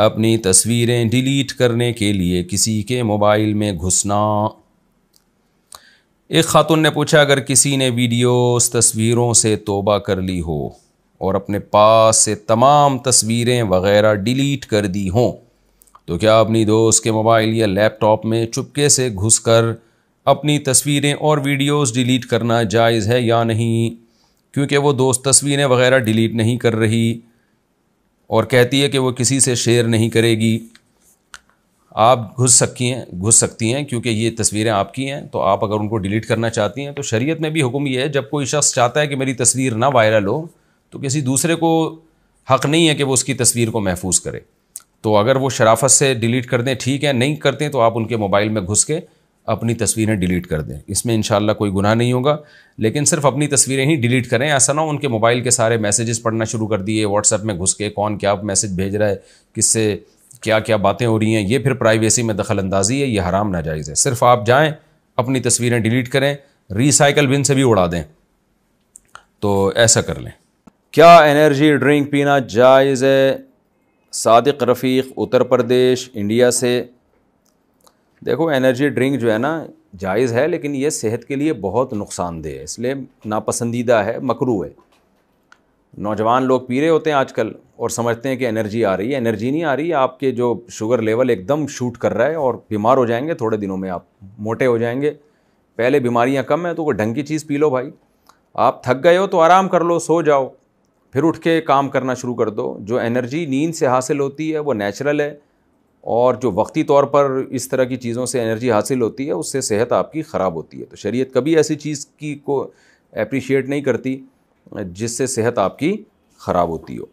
अपनी तस्वीरें डिलीट करने के लिए किसी के मोबाइल में घुसना एक खातून ने पूछा अगर किसी ने वीडियोस तस्वीरों से तोबा कर ली हो और अपने पास से तमाम तस्वीरें वगैरह डिलीट कर दी हों तो क्या अपनी दोस्त के मोबाइल या लैपटॉप में चुपके से घुसकर अपनी तस्वीरें और वीडियोस डिलीट करना जायज़ है या नहीं क्योंकि वो दोस्त तस्वीरें वगैरह डिलीट नहीं कर रही और कहती है कि वो किसी से शेयर नहीं करेगी आप घुस सकती हैं घुस सकती हैं क्योंकि ये तस्वीरें आपकी हैं तो आप अगर उनको डिलीट करना चाहती हैं तो शरीयत में भी हुक्म ये है जब कोई शख्स चाहता है कि मेरी तस्वीर ना वायरल हो तो किसी दूसरे को हक़ नहीं है कि वो उसकी तस्वीर को महफूज करे तो अगर वो शराफत से डिलीट कर दें ठीक है नहीं करते तो आप उनके मोबाइल में घुस के अपनी तस्वीरें डिलीट कर दें इसमें इन कोई गुनाह नहीं होगा लेकिन सिर्फ अपनी तस्वीरें ही डिलीट करें ऐसा ना उनके मोबाइल के सारे मैसेजेस पढ़ना शुरू कर दिए व्हाट्सएप में घुस के कौन क्या मैसेज भेज रहा है किससे क्या क्या बातें हो रही हैं ये फिर प्राइवेसी में दखल अंदाजी है ये हराम नाजायज़ है सिर्फ आप जाएँ अपनी तस्वीरें डिलीट करें रिसाइकल बिन से भी उड़ा दें तो ऐसा कर लें क्या एनर्जी ड्रिंक पीना जायज़ है सदक रफ़ीक उत्तर प्रदेश इंडिया से देखो एनर्जी ड्रिंक जो है ना जायज़ है लेकिन ये सेहत के लिए बहुत नुकसानदेह है इसलिए नापसंदीदा है मकरू है नौजवान लोग पी रहे होते हैं आजकल और समझते हैं कि एनर्जी आ रही है एनर्जी नहीं आ रही है आपके जो शुगर लेवल एकदम शूट कर रहा है और बीमार हो जाएंगे थोड़े दिनों में आप मोटे हो जाएंगे पहले बीमारियां कम हैं तो कोई ढंग की चीज़ पी लो भाई आप थक गए हो तो आराम कर लो सो जाओ फिर उठ के काम करना शुरू कर दो जो एनर्जी नींद से हासिल होती है वो नेचुरल है और जो वक्ती तौर पर इस तरह की चीज़ों से एनर्जी हासिल होती है उससे सेहत आपकी ख़राब होती है तो शरीयत कभी ऐसी चीज़ की को अप्रिशिएट नहीं करती जिससे सेहत आपकी ख़राब होती हो